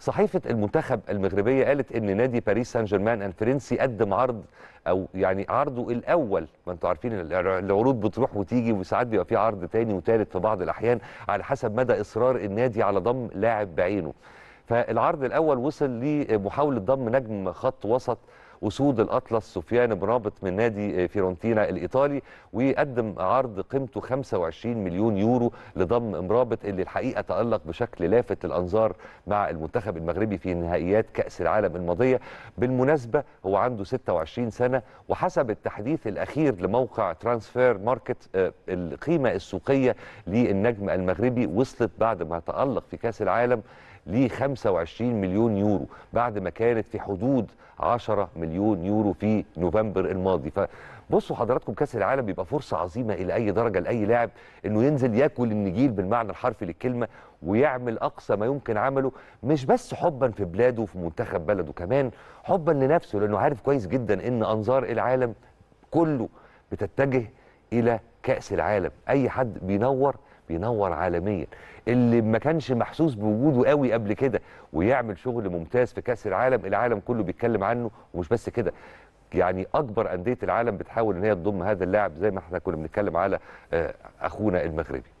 صحيفه المنتخب المغربيه قالت ان نادي باريس سان جيرمان الفرنسي قدم عرض او يعني عرضه الاول ما انتوا عارفين العروض بتروح وتيجي وساعات بيبقى في عرض تاني وتالت في بعض الاحيان على حسب مدى اصرار النادي على ضم لاعب بعينه فالعرض الاول وصل لمحاوله ضم نجم خط وسط اسود الاطلس سفيان بن رابط من نادي فيرونتينا الايطالي وقدم عرض قيمته 25 مليون يورو لضم مرابط اللي الحقيقه تالق بشكل لافت للانظار مع المنتخب المغربي في نهائيات كاس العالم الماضيه بالمناسبه هو عنده 26 سنه وحسب التحديث الاخير لموقع ترانسفير ماركت آه، القيمه السوقيه للنجم المغربي وصلت بعد ما تالق في كاس العالم ل 25 مليون يورو بعد ما كانت في حدود 10 مليون يورو في نوفمبر الماضي فبصوا حضراتكم كاس العالم بيبقى فرصه عظيمه الى اي درجه لاي لاعب انه ينزل ياكل النجيل بالمعنى الحرفي للكلمه ويعمل اقصى ما يمكن عمله مش بس حبا في بلاده وفي منتخب بلده كمان حبا لنفسه لانه عارف كويس جدا ان انظار العالم كله بتتجه الى كاس العالم اي حد بينور بينور عالميا اللي ما كانش محسوس بوجوده قوي قبل كده ويعمل شغل ممتاز في كاس العالم العالم كله بيتكلم عنه ومش بس كده يعني اكبر انديه العالم بتحاول ان هي تضم هذا اللاعب زي ما احنا كنا بنتكلم على آه، اخونا المغربي